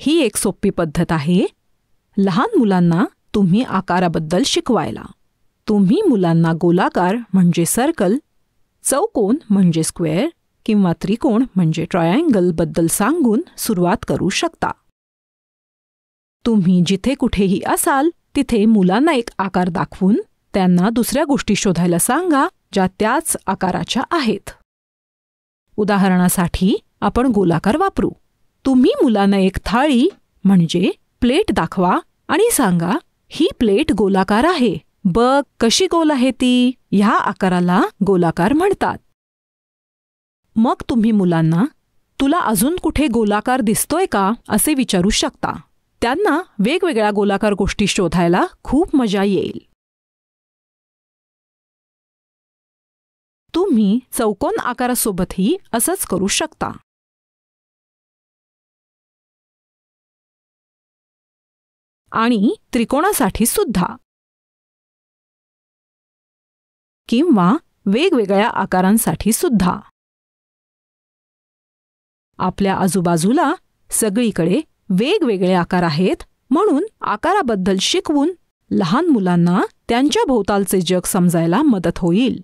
ही एक सोपी पद्धत आहे लहान मुलांना तुम्ही आकाराबद्दल शिकवायला तुम्ही मुलांना गोलाकार म्हणजे सर्कल चौकोन म्हणजे स्क्वेअर किंवा त्रिकोण म्हणजे ट्रायँगलबद्दल सांगून सुरुवात करू शकता तुम्ही जिथे कुठेही असाल तिथे मुलांना एक आकार दाखवून त्यांना दुसऱ्या गोष्टी शोधायला सांगा ज्या त्याच आकाराच्या आहेत उदाहरणासाठी आपण गोलाकार वापरू तुम्ही मुलांना एक थाळी म्हणजे प्लेट दाखवा आणि सांगा ही प्लेट गोलाकार आहे बघ कशी गोल आहे ती ह्या आकाराला गोलाकार म्हणतात मग तुम्ही मुलांना तुला अजून कुठे गोलाकार दिसतोय का असे विचारू शकता त्यांना वेगवेगळ्या गोलाकार गोष्टी शोधायला खूप मजा येईल तुम्ही चौकोन आकारासोबतही असंच करू शकता आणि त्रिकोणासाठी सुद्धा किंवा वेगवेगळ्या आकारांसाठी सुद्धा आपल्या आजूबाजूला सगळीकडे वेगवेगळे आकार आहेत म्हणून आकाराबद्दल शिकवून लहान मुलांना त्यांच्या भोवतालचे जग समजायला मदत होईल